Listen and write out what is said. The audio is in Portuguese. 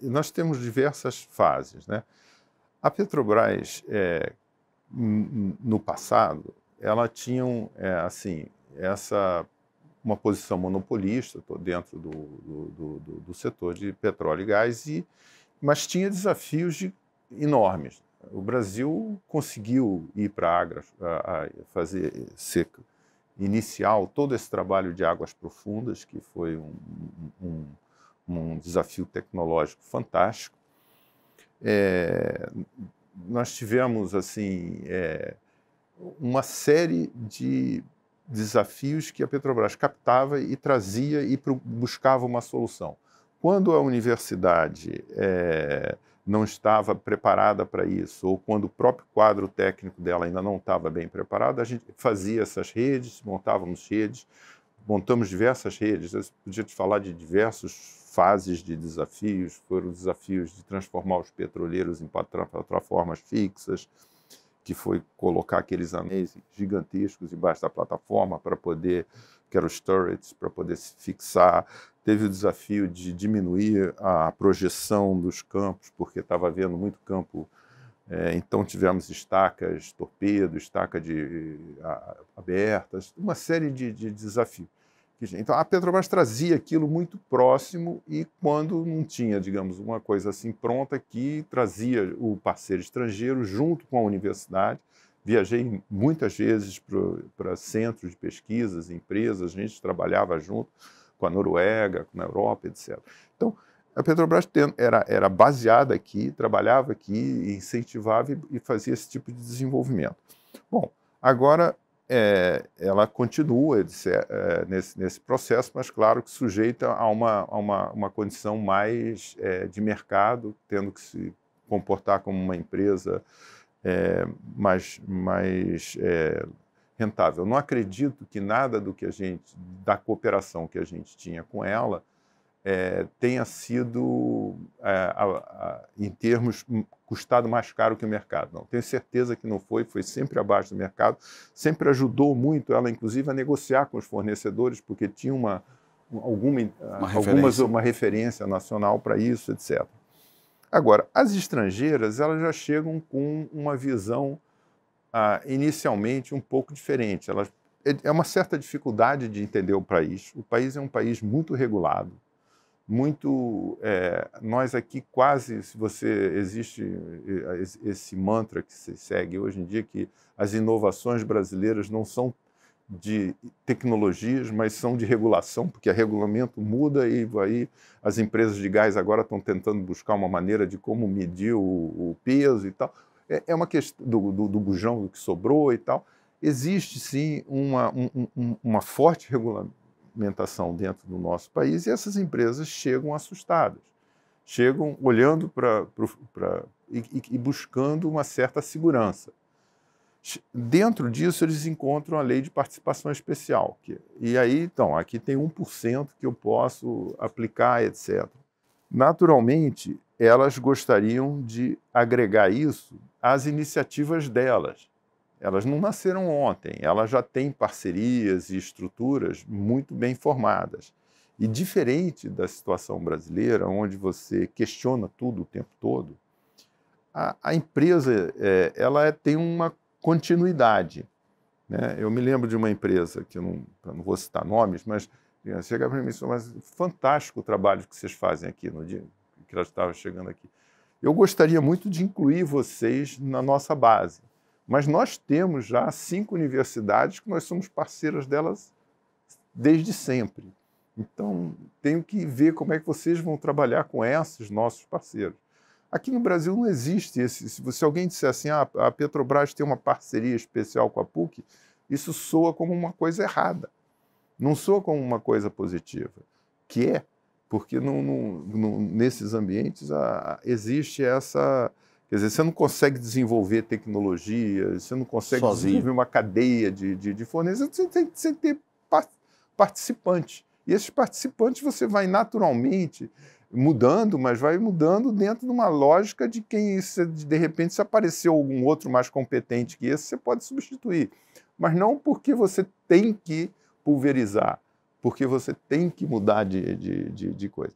Nós temos diversas fases. Né? A Petrobras, é, no passado, ela tinha é, assim, essa, uma posição monopolista dentro do, do, do, do, setor de petróleo e gás, e, mas tinha desafios de, enormes. O Brasil conseguiu ir para a Agra, a, fazer seca inicial todo esse trabalho de águas profundas, que foi um, um um desafio tecnológico fantástico. É, nós tivemos assim é, uma série de desafios que a Petrobras captava e trazia e buscava uma solução. Quando a universidade é, não estava preparada para isso, ou quando o próprio quadro técnico dela ainda não estava bem preparado, a gente fazia essas redes, montávamos redes, montamos diversas redes. Eu podia te falar de diversos fases de desafios, foram desafios de transformar os petroleiros em plataformas fixas, que foi colocar aqueles anéis gigantescos embaixo da plataforma para poder, que eram os turrets, para poder se fixar. Teve o desafio de diminuir a projeção dos campos, porque estava havendo muito campo. É, então tivemos estacas torpedo, estaca de, eh, a, abertas, uma série de, de desafios. Então, a Petrobras trazia aquilo muito próximo e quando não tinha, digamos, uma coisa assim pronta, que trazia o parceiro estrangeiro junto com a universidade. Viajei muitas vezes para centros de pesquisas, empresas, a gente trabalhava junto com a Noruega, com a Europa, etc. Então, a Petrobras era, era baseada aqui, trabalhava aqui, incentivava e, e fazia esse tipo de desenvolvimento. Bom, agora é, ela continua disse, é, nesse, nesse, processo, mas claro que sujeita a uma, a uma, uma condição mais é, de mercado, tendo que se comportar como uma empresa é, mais, mais é, rentável. Não acredito que nada do que a gente, da cooperação que a gente tinha com ela, é, tenha sido, é, a, a, em termos, custado mais caro que o mercado. Não, tenho certeza que não foi, foi sempre abaixo do mercado, sempre ajudou muito ela, inclusive, a negociar com os fornecedores, porque tinha uma, alguma, ah, uma referência. Algumas, uma referência nacional para isso, etc. Agora, as estrangeiras, elas já chegam com uma visão ah, inicialmente um pouco diferente. Elas é, é uma certa dificuldade de entender o país. O país é um país muito regulado, muito é, nós aqui quase se você existe esse mantra que se segue hoje em dia que as inovações brasileiras não são de tecnologias, mas são de regulação, porque o regulamento muda e aí as empresas de gás agora estão tentando buscar uma maneira de como medir o, o peso e tal. É, é uma questão do, do, do bujão do que sobrou e tal. Existe sim uma, um, um, uma forte regulamentação movimentação dentro do nosso país e essas empresas chegam assustadas, chegam olhando para e, e buscando uma certa segurança. Dentro disso, eles encontram a lei de participação especial. Que, e aí, então, aqui tem 1% que eu posso aplicar, etc. Naturalmente, elas gostariam de agregar isso às iniciativas delas elas não nasceram ontem, elas já têm parcerias e estruturas muito bem formadas. E diferente da situação brasileira, onde você questiona tudo o tempo todo, a, a empresa é, ela é, tem uma continuidade. Né? Eu me lembro de uma empresa, que eu não, eu não vou citar nomes, mas é, chega para mim e mas fantástico o trabalho que vocês fazem aqui, no dia que ela estava chegando aqui. Eu gostaria muito de incluir vocês na nossa base. Mas nós temos já cinco universidades que nós somos parceiras delas desde sempre. Então, tenho que ver como é que vocês vão trabalhar com esses nossos parceiros. Aqui no Brasil não existe esse. Se alguém disser assim, ah, a Petrobras tem uma parceria especial com a PUC, isso soa como uma coisa errada. Não soa como uma coisa positiva, que é, porque não, não, não, nesses ambientes existe essa, Quer dizer, você não consegue desenvolver tecnologia, você não consegue Sozinho. desenvolver uma cadeia de, de, de fornecedores, você tem, que ter participantes. E esses participantes você vai naturalmente mudando, mas vai mudando dentro de uma lógica de quem, se, de repente, se apareceu algum outro mais competente que esse, você pode substituir. Mas não porque você tem que pulverizar, porque você tem que mudar de, de, de, de coisa.